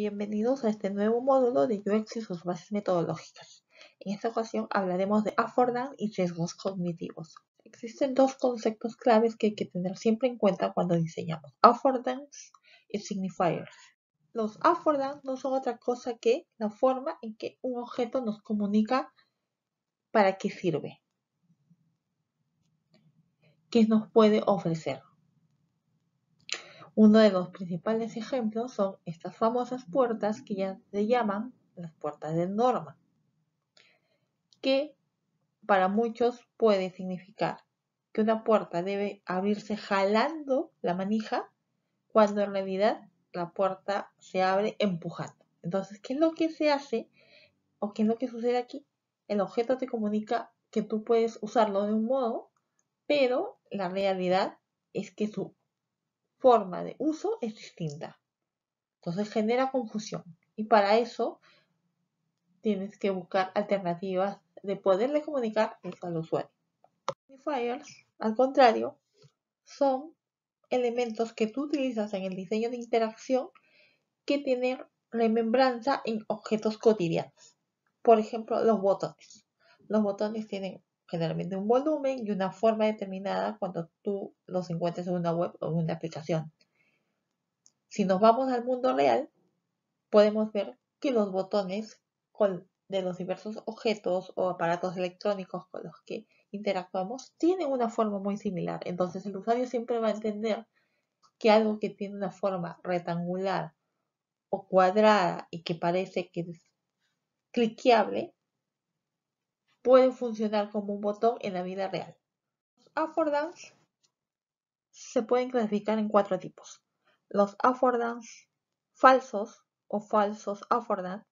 Bienvenidos a este nuevo módulo de UX y sus bases metodológicas. En esta ocasión hablaremos de affordance y riesgos cognitivos. Existen dos conceptos claves que hay que tener siempre en cuenta cuando diseñamos affordance y signifiers. Los affordance no son otra cosa que la forma en que un objeto nos comunica para qué sirve, qué nos puede ofrecer. Uno de los principales ejemplos son estas famosas puertas que ya se llaman las puertas de norma, que para muchos puede significar que una puerta debe abrirse jalando la manija cuando en realidad la puerta se abre empujando. Entonces, ¿qué es lo que se hace o qué es lo que sucede aquí? El objeto te comunica que tú puedes usarlo de un modo, pero la realidad es que su forma de uso es distinta. Entonces genera confusión. Y para eso tienes que buscar alternativas de poderle comunicar eso al usuario. Modifiers, al contrario, son elementos que tú utilizas en el diseño de interacción que tienen remembranza en objetos cotidianos. Por ejemplo, los botones. Los botones tienen generalmente un volumen y una forma determinada cuando tú los encuentres en una web o en una aplicación. Si nos vamos al mundo real, podemos ver que los botones de los diversos objetos o aparatos electrónicos con los que interactuamos tienen una forma muy similar. Entonces el usuario siempre va a entender que algo que tiene una forma rectangular o cuadrada y que parece que es cliqueable pueden funcionar como un botón en la vida real. Los affordance se pueden clasificar en cuatro tipos. Los affordance falsos o falsos affordance,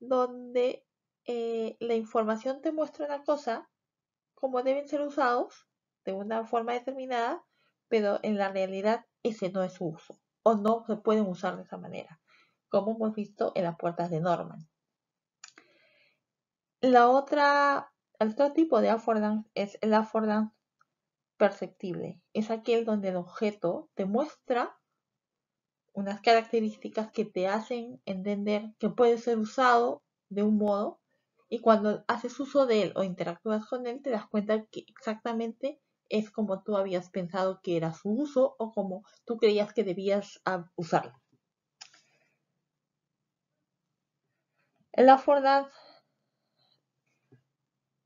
donde eh, la información te muestra una cosa, como deben ser usados, de una forma determinada, pero en la realidad ese no es su uso, o no se pueden usar de esa manera, como hemos visto en las puertas de Norman. La otra, el otro tipo de affordance es el affordance perceptible. Es aquel donde el objeto te muestra unas características que te hacen entender que puede ser usado de un modo y cuando haces uso de él o interactúas con él te das cuenta que exactamente es como tú habías pensado que era su uso o como tú creías que debías usarlo. El affordance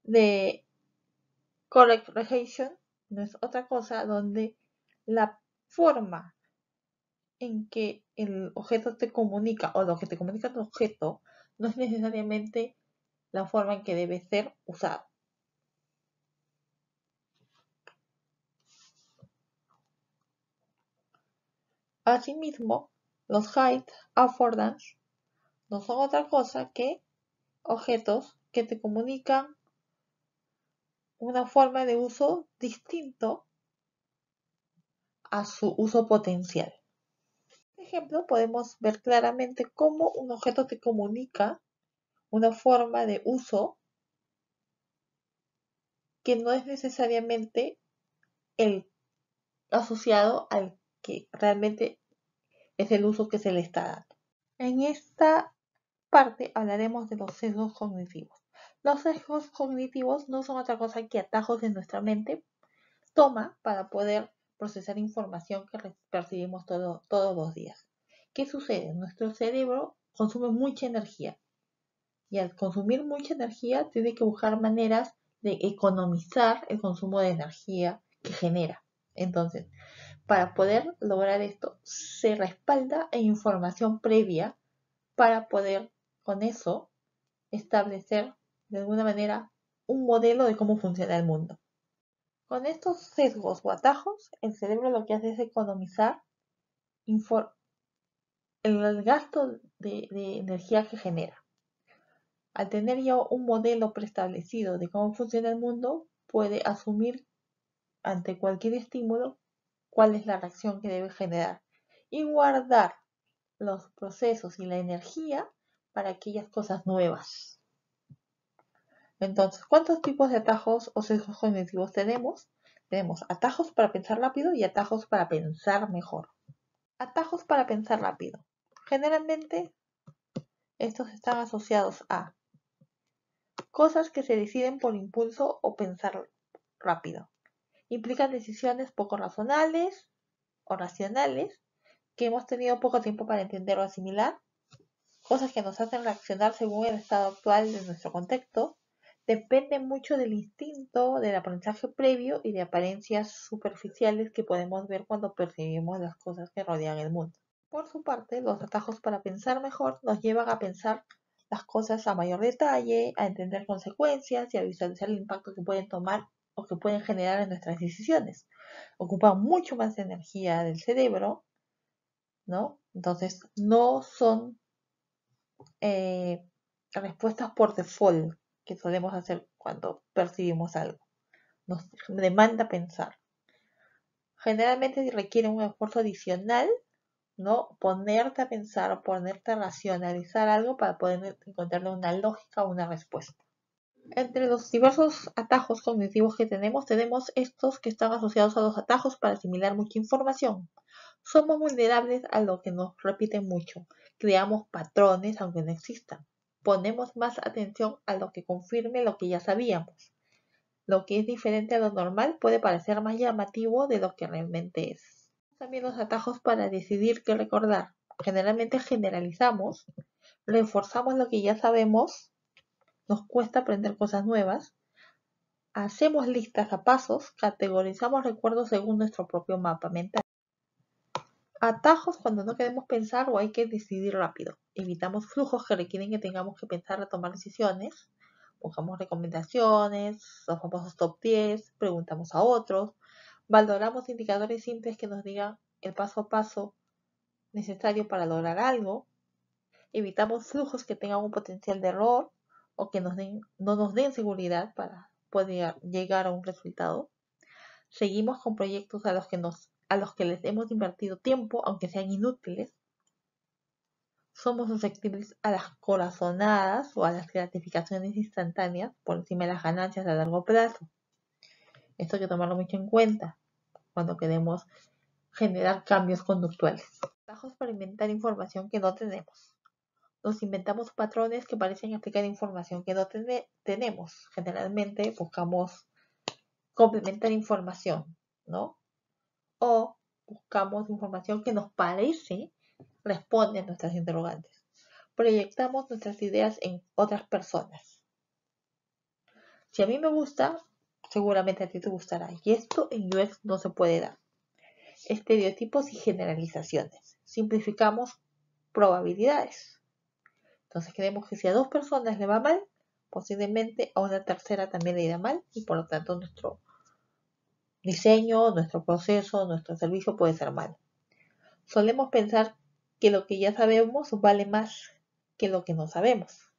de Correct no es otra cosa donde la forma en que el objeto te comunica o lo que te comunica tu objeto no es necesariamente la forma en que debe ser usado. Asimismo, los height affordance no son otra cosa que objetos que te comunican una forma de uso distinto a su uso potencial. Por ejemplo, podemos ver claramente cómo un objeto te comunica una forma de uso que no es necesariamente el asociado al que realmente es el uso que se le está dando. En esta parte hablaremos de los sesgos cognitivos. Los sesgos cognitivos no son otra cosa que atajos de nuestra mente toma para poder procesar información que percibimos todo, todos los días. ¿Qué sucede? Nuestro cerebro consume mucha energía y al consumir mucha energía tiene que buscar maneras de economizar el consumo de energía que genera. Entonces, para poder lograr esto, se respalda en información previa para poder con eso establecer de alguna manera, un modelo de cómo funciona el mundo. Con estos sesgos o atajos, el cerebro lo que hace es economizar el gasto de, energía que genera. Al tener ya un modelo preestablecido de cómo funciona el mundo, puede asumir ante cualquier estímulo cuál es la reacción que debe generar y guardar los procesos y la energía para aquellas cosas nuevas. Entonces, ¿cuántos tipos de atajos o sesgos cognitivos tenemos? Tenemos atajos para pensar rápido y atajos para pensar mejor. Atajos para pensar rápido. Generalmente, estos están asociados a cosas que se deciden por impulso o pensar rápido. Implican decisiones poco razonables o racionales que hemos tenido poco tiempo para entender o asimilar. Cosas que nos hacen reaccionar según el estado actual de nuestro contexto depende mucho del instinto, del aprendizaje previo y de apariencias superficiales que podemos ver cuando percibimos las cosas que rodean el mundo. Por su parte, los atajos para pensar mejor nos llevan a pensar las cosas a mayor detalle, a entender consecuencias y a visualizar el impacto que pueden tomar o que pueden generar en nuestras decisiones. Ocupan mucho más energía del cerebro, ¿no? Entonces, no son eh, respuestas por default, que solemos hacer cuando percibimos algo. Nos demanda pensar. Generalmente requiere un esfuerzo adicional, ¿no? Ponerte a pensar, o ponerte a racionalizar algo para poder encontrarle una lógica o una respuesta. Entre los diversos atajos cognitivos que tenemos, tenemos estos que están asociados a los atajos para asimilar mucha información. Somos vulnerables a lo que nos repite mucho. Creamos patrones aunque no existan ponemos más atención a lo que confirme lo que ya sabíamos. Lo que es diferente a lo normal puede parecer más llamativo de lo que realmente es. También los atajos para decidir qué recordar. Generalmente generalizamos, reforzamos lo que ya sabemos, nos cuesta aprender cosas nuevas, hacemos listas a pasos, categorizamos recuerdos según nuestro propio mapa mental. Atajos cuando no queremos pensar o hay que decidir rápido. Evitamos flujos que requieren que tengamos que pensar a tomar decisiones. Buscamos recomendaciones, los famosos top 10, preguntamos a otros. Valoramos indicadores simples que nos digan el paso a paso necesario para lograr algo. Evitamos flujos que tengan un potencial de error o que nos no nos den seguridad para poder llegar a un resultado. Seguimos con proyectos a los que nos a los que les hemos invertido tiempo, aunque sean inútiles, somos susceptibles a las corazonadas o a las gratificaciones instantáneas por encima de las ganancias a largo plazo. Esto hay que tomarlo mucho en cuenta cuando queremos generar cambios conductuales. Trabajos para inventar información que no tenemos. Nos inventamos patrones que parecen aplicar información que no tenemos. Generalmente buscamos complementar información, ¿no? o buscamos información que nos parece responde a nuestras interrogantes. Proyectamos nuestras ideas en otras personas. Si a mí me gusta, seguramente a ti te gustará. Y esto en UX no se puede dar. Estereotipos y generalizaciones. Simplificamos probabilidades. Entonces creemos que si a dos personas le va mal, posiblemente a una tercera también le irá mal y por lo tanto nuestro diseño, nuestro proceso, nuestro servicio puede ser malo. Solemos pensar que lo que ya sabemos vale más que lo que no sabemos.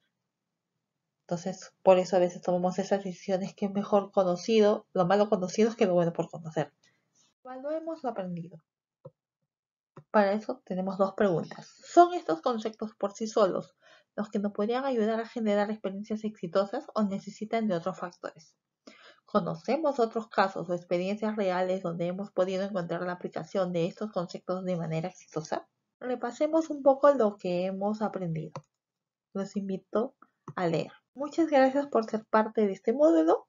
Entonces, por eso a veces tomamos esas decisiones que es mejor conocido, lo malo conocido es que lo bueno por conocer. Evaluemos lo aprendido. Para eso tenemos dos preguntas. ¿Son estos conceptos por sí solos los que nos podrían ayudar a generar experiencias exitosas o necesitan de otros factores? Conocemos otros casos o experiencias reales donde hemos podido encontrar la aplicación de estos conceptos de manera exitosa. Repasemos un poco lo que hemos aprendido. Los invito a leer. Muchas gracias por ser parte de este módulo